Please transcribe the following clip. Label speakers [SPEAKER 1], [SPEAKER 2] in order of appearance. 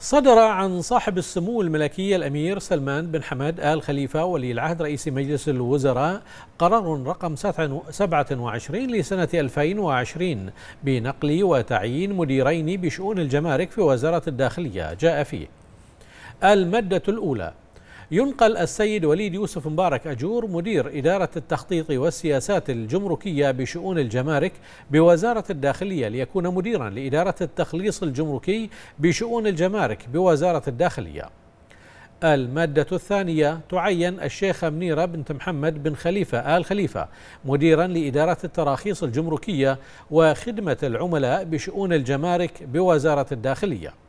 [SPEAKER 1] صدر عن صاحب السمو الملكي الأمير سلمان بن حمد آل خليفة ولي العهد رئيس مجلس الوزراء قرار رقم 27 لسنة 2020 بنقل وتعيين مديرين بشؤون الجمارك في وزارة الداخلية جاء فيه المادة الأولى ينقل السيد وليد يوسف مبارك أجور مدير إدارة التخطيط والسياسات الجمركية بشؤون الجمارك بوزارة الداخلية ليكون مديرا لإدارة التخليص الجمركي بشؤون الجمارك بوزارة الداخلية المادة الثانية تعين الشيخة منيرة بنت محمد بن خليفة آل خليفة مديرا لإدارة التراخيص الجمركية وخدمة العملاء بشؤون الجمارك بوزارة الداخلية